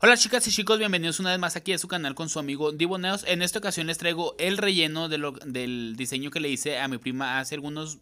Hola chicas y chicos, bienvenidos una vez más aquí a su canal con su amigo Diboneos. En esta ocasión les traigo el relleno de lo, del diseño que le hice a mi prima hace algunos,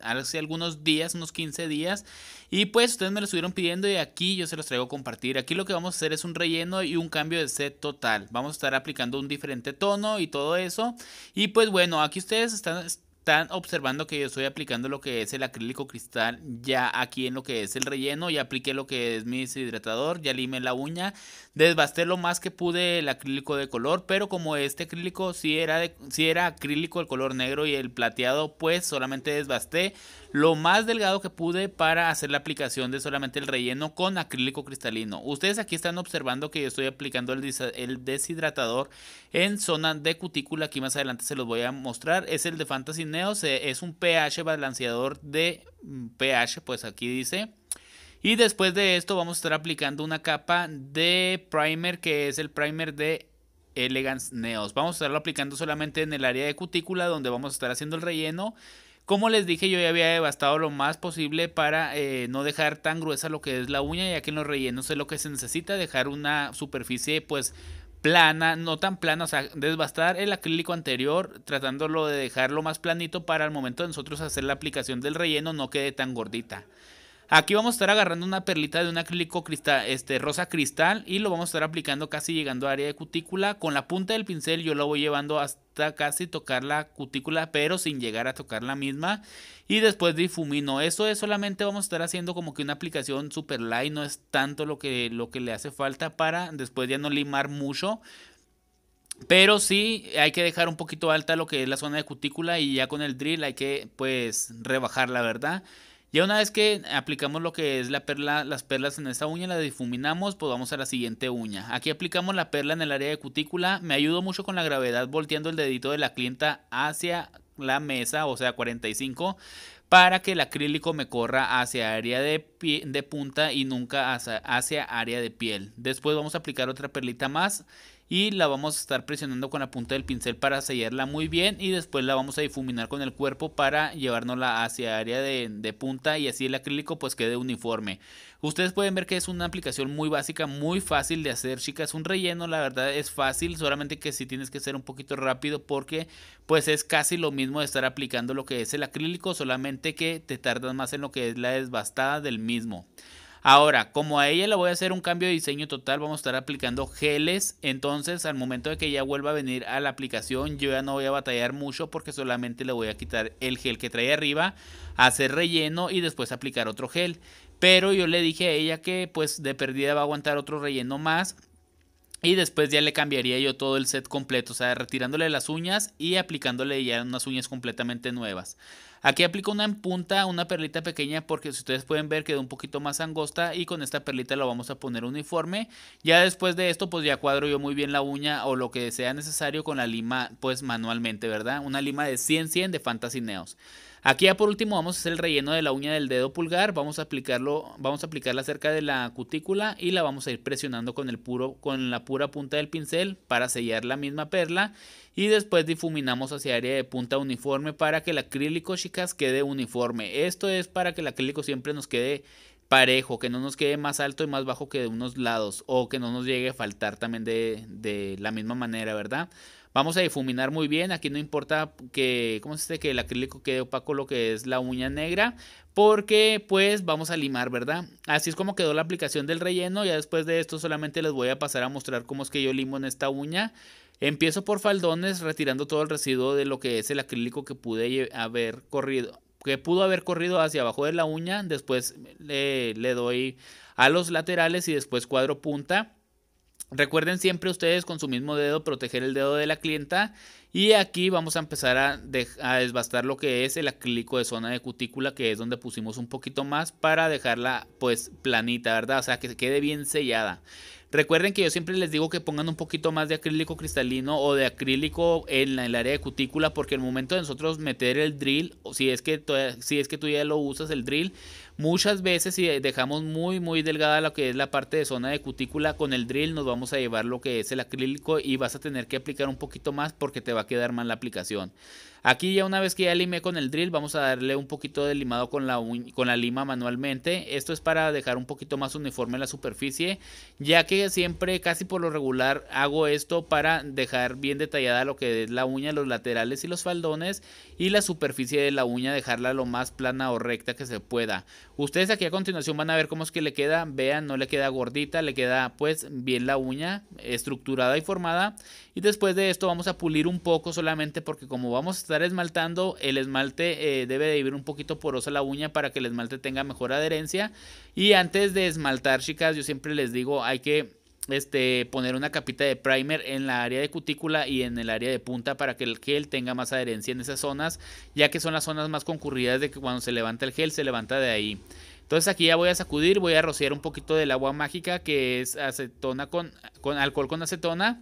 hace algunos días, unos 15 días. Y pues ustedes me lo estuvieron pidiendo y aquí yo se los traigo a compartir. Aquí lo que vamos a hacer es un relleno y un cambio de set total. Vamos a estar aplicando un diferente tono y todo eso. Y pues bueno, aquí ustedes están están observando que yo estoy aplicando lo que es el acrílico cristal ya aquí en lo que es el relleno, y apliqué lo que es mi deshidratador, ya limé la uña, desbasté lo más que pude el acrílico de color, pero como este acrílico si era, de, era acrílico el color negro y el plateado, pues solamente desbasté lo más delgado que pude para hacer la aplicación de solamente el relleno con acrílico cristalino. Ustedes aquí están observando que yo estoy aplicando el, el deshidratador en zona de cutícula, aquí más adelante se los voy a mostrar, es el de Fantasy eh, es un pH balanceador de mm, pH, pues aquí dice. Y después de esto vamos a estar aplicando una capa de primer que es el primer de Elegance Neos. Vamos a estarlo aplicando solamente en el área de cutícula donde vamos a estar haciendo el relleno. Como les dije, yo ya había devastado lo más posible para eh, no dejar tan gruesa lo que es la uña, ya que en los rellenos es lo que se necesita, dejar una superficie pues plana, no tan plana, o sea, desbastar el acrílico anterior, tratándolo de dejarlo más planito para al momento de nosotros hacer la aplicación del relleno no quede tan gordita. Aquí vamos a estar agarrando una perlita de un acrílico cristal, este, rosa cristal y lo vamos a estar aplicando casi llegando a área de cutícula. Con la punta del pincel yo lo voy llevando hasta casi tocar la cutícula pero sin llegar a tocar la misma y después difumino. Eso es solamente vamos a estar haciendo como que una aplicación super light, no es tanto lo que, lo que le hace falta para después ya no limar mucho. Pero sí hay que dejar un poquito alta lo que es la zona de cutícula y ya con el drill hay que pues rebajar la verdad. Ya una vez que aplicamos lo que es la perla, las perlas en esta uña, la difuminamos, pues vamos a la siguiente uña. Aquí aplicamos la perla en el área de cutícula. Me ayudo mucho con la gravedad volteando el dedito de la clienta hacia la mesa, o sea 45, para que el acrílico me corra hacia área de, punta y nunca hacia área de piel. Después vamos a aplicar otra perlita más y la vamos a estar presionando con la punta del pincel para sellarla muy bien y después la vamos a difuminar con el cuerpo para llevárnosla hacia área de, punta y así el acrílico pues quede uniforme. Ustedes pueden ver que es una aplicación muy básica, muy fácil de hacer chicas, un relleno la verdad es fácil, solamente que si tienes que ser un poquito rápido porque pues es casi lo mismo de estar aplicando lo que es el acrílico, solamente que te tardas más en lo que es la desbastada del mismo. Ahora, como a ella le voy a hacer un cambio de diseño total, vamos a estar aplicando geles. Entonces, al momento de que ella vuelva a venir a la aplicación, yo ya no voy a batallar mucho porque solamente le voy a quitar el gel que trae arriba, hacer relleno y después aplicar otro gel. Pero yo le dije a ella que pues de perdida va a aguantar otro relleno más. Y después ya le cambiaría yo todo el set completo, o sea, retirándole las uñas y aplicándole ya unas uñas completamente nuevas. Aquí aplico una en punta, una perlita pequeña porque si ustedes pueden ver quedó un poquito más angosta y con esta perlita lo vamos a poner uniforme. Ya después de esto pues ya cuadro yo muy bien la uña o lo que sea necesario con la lima pues manualmente, ¿verdad? Una lima de 100-100 de Fantasy Neos. Aquí ya por último vamos a hacer el relleno de la uña del dedo pulgar, vamos a aplicarlo, vamos a aplicarla cerca de la cutícula y la vamos a ir presionando con el puro con la pura punta del pincel para sellar la misma perla y después difuminamos hacia área de punta uniforme para que el acrílico, chicas, quede uniforme. Esto es para que el acrílico siempre nos quede parejo, que no nos quede más alto y más bajo que de unos lados o que no nos llegue a faltar también de, de la misma manera, ¿verdad? Vamos a difuminar muy bien, aquí no importa que, ¿cómo que el acrílico quede opaco lo que es la uña negra, porque pues vamos a limar, ¿verdad? Así es como quedó la aplicación del relleno, ya después de esto solamente les voy a pasar a mostrar cómo es que yo limo en esta uña. Empiezo por faldones retirando todo el residuo de lo que es el acrílico que pude haber corrido, que pudo haber corrido hacia abajo de la uña, después le, eh, le doy a los laterales y después cuadro punta Recuerden siempre ustedes con su mismo dedo proteger el dedo de la clienta y aquí vamos a empezar a, desbastar lo que es el acrílico de zona de cutícula que es donde pusimos un poquito más para dejarla pues planita, ¿verdad? O sea que se quede bien sellada. Recuerden que yo siempre les digo que pongan un poquito más de acrílico cristalino o de acrílico en, el área de cutícula porque el momento de nosotros meter el drill, si es que, si es que tú ya lo usas el drill, muchas veces si dejamos muy muy delgada lo que es la parte de zona de cutícula con el drill nos vamos a llevar lo que es el acrílico y vas a tener que aplicar un poquito más porque te va a quedar mal la aplicación. Aquí ya una vez que ya limé con el drill, vamos a darle un poquito de limado con la, con la lima manualmente. Esto es para dejar un poquito más uniforme la superficie, ya que siempre casi por lo regular hago esto para dejar bien detallada lo que es la uña, los laterales y los faldones y la superficie de la uña dejarla lo más plana o recta que se pueda. Ustedes aquí a continuación van a ver cómo es que le queda, vean, no le queda gordita, le queda pues bien la uña estructurada y formada y después de esto vamos a pulir un poco solamente porque como vamos estar esmaltando, el esmalte eh, debe de vivir un poquito porosa la uña para que el esmalte tenga mejor adherencia. Y antes de esmaltar, chicas, yo siempre les digo, hay que este, poner una capita de primer en la área de cutícula y en el área de punta para que el gel tenga más adherencia en esas zonas, ya que son las zonas más concurridas de que cuando se levanta el gel se levanta de ahí. Entonces aquí ya voy a sacudir, voy a rociar un poquito del agua mágica que es acetona con, con alcohol con acetona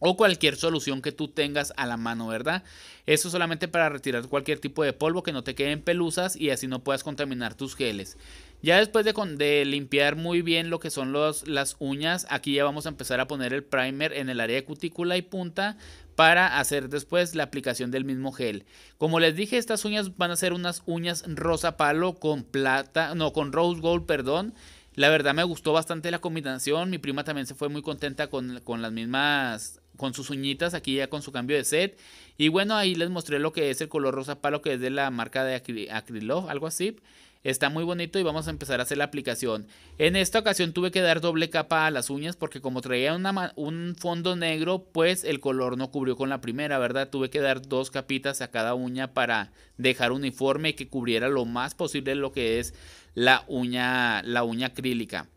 o cualquier solución que tú tengas a la mano, ¿verdad? Eso solamente para retirar cualquier tipo de polvo que no te queden pelusas y así no puedas contaminar tus geles. Ya después de, limpiar muy bien lo que son las uñas, aquí ya vamos a empezar a poner el primer en el área de cutícula y punta para hacer después la aplicación del mismo gel. Como les dije, estas uñas van a ser unas uñas rosa palo con plata, no, con rose gold, perdón. La verdad me gustó bastante la combinación. Mi prima también se fue muy contenta con las mismas con sus uñitas aquí ya con su cambio de set. Y bueno, ahí les mostré lo que es el color rosa palo que es de la marca de acrilov, algo así. Está muy bonito y vamos a empezar a hacer la aplicación. En esta ocasión tuve que dar doble capa a las uñas porque como traía un fondo negro, pues el color no cubrió con la primera, ¿verdad? Tuve que dar dos capitas a cada uña para dejar uniforme y que cubriera lo más posible lo que es la uña, la uña acrílica.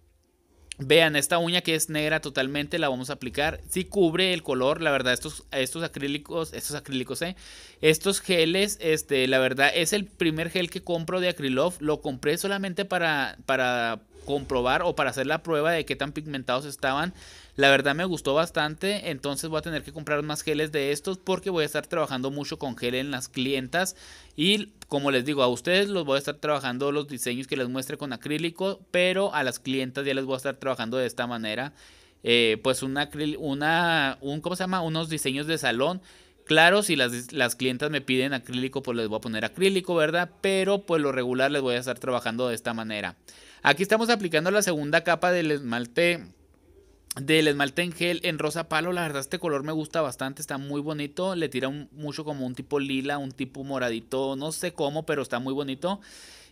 Vean, esta uña que es negra totalmente la vamos a aplicar. Si sí cubre el color, la verdad, estos, estos acrílicos, estos acrílicos, eh, estos geles, este, la verdad, es el primer gel que compro de Acrylof. Lo compré solamente para, para comprobar o para hacer la prueba de qué tan pigmentados estaban. La verdad me gustó bastante, entonces voy a tener que comprar más geles de estos porque voy a estar trabajando mucho con gel en las clientas y como les digo a ustedes los voy a estar trabajando los diseños que les muestre con acrílico, pero a las clientas ya les voy a estar trabajando de esta manera. Eh, pues un una, un, ¿cómo se llama? Unos diseños de salón. Claro, si las, las, clientas me piden acrílico, pues les voy a poner acrílico, ¿verdad? Pero pues lo regular les voy a estar trabajando de esta manera. Aquí estamos aplicando la segunda capa del esmalte del esmalte en gel en rosa palo. La verdad, este color me gusta bastante, está muy bonito. Le tira mucho como un tipo lila, un tipo moradito, no sé cómo, pero está muy bonito.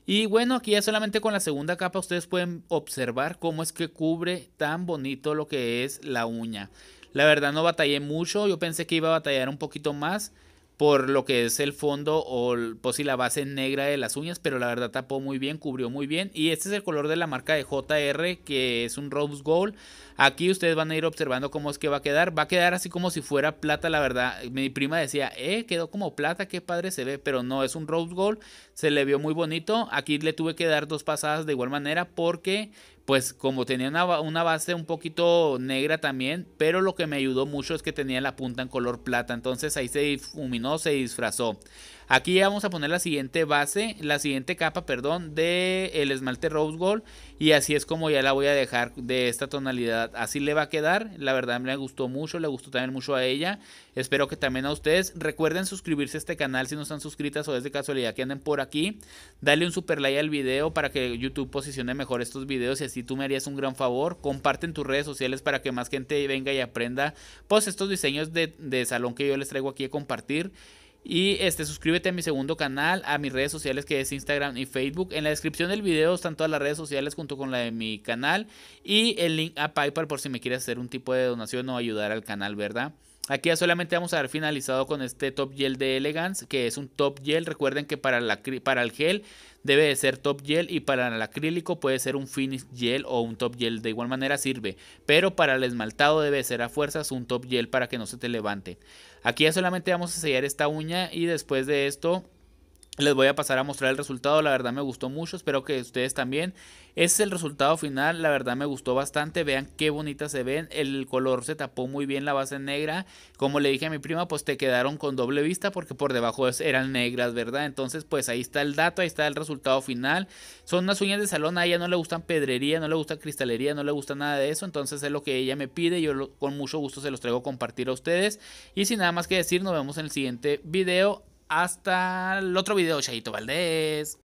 Y bueno, aquí ya solamente con la segunda capa ustedes pueden observar cómo es que cubre tan bonito lo que es la uña. La verdad no batallé mucho, yo pensé que iba a batallar un poquito más por lo que es el fondo o pues la base negra de las uñas, pero la verdad tapó muy bien, cubrió muy bien. Y este es el color de la marca de JR, que es un rose gold. Aquí ustedes van a ir observando cómo es que va a quedar. Va a quedar así como si fuera plata, la verdad. Mi prima decía, eh, quedó como plata, qué padre se ve, pero no, es un rose gold. Se le vio muy bonito. Aquí le tuve que dar dos pasadas de igual manera porque pues como tenía una, base un poquito negra también, pero lo que me ayudó mucho es que tenía la punta en color plata, entonces ahí se difuminó, se disfrazó. Aquí ya vamos a poner la siguiente base, la siguiente capa, perdón, de el esmalte Rose Gold. Y así es como ya la voy a dejar de esta tonalidad. Así le va a quedar. La verdad me gustó mucho, le gustó también mucho a ella. Espero que también a ustedes. Recuerden suscribirse a este canal si no están suscritas o es de casualidad que anden por aquí. Dale un super like al video para que YouTube posicione mejor estos videos y así tú me harías un gran favor. Comparte en tus redes sociales para que más gente venga y aprenda pues estos diseños de, de salón que yo les traigo aquí a compartir. Y este, suscríbete a mi segundo canal, a mis redes sociales que es Instagram y Facebook. En la descripción del video están todas las redes sociales junto con la de mi canal y el link a PayPal por si me quieres hacer un tipo de donación o ayudar al canal, ¿verdad? Aquí ya solamente vamos a haber finalizado con este top gel de Elegance, que es un top gel. Recuerden que para, el gel debe de ser top gel y para el acrílico puede ser un finish gel o un top gel. De igual manera sirve, pero para el esmaltado debe ser a fuerzas un top gel para que no se te levante. Aquí ya solamente vamos a sellar esta uña y después de esto les voy a pasar a mostrar el resultado, la verdad me gustó mucho, espero que ustedes también. Ese es el resultado final, la verdad me gustó bastante, vean qué bonitas se ven, el color se tapó muy bien la base negra. Como le dije a mi prima, pues te quedaron con doble vista porque por debajo eran negras, ¿verdad? Entonces pues ahí está el dato, ahí está el resultado final. Son unas uñas de salón, a ella no le gustan pedrería, no le gusta cristalería, no le gusta nada de eso, entonces es lo que ella me pide, yo con mucho gusto se los traigo a compartir a ustedes. Y sin nada más que decir, nos vemos en el siguiente video. Hasta el otro video, Chayito Valdés.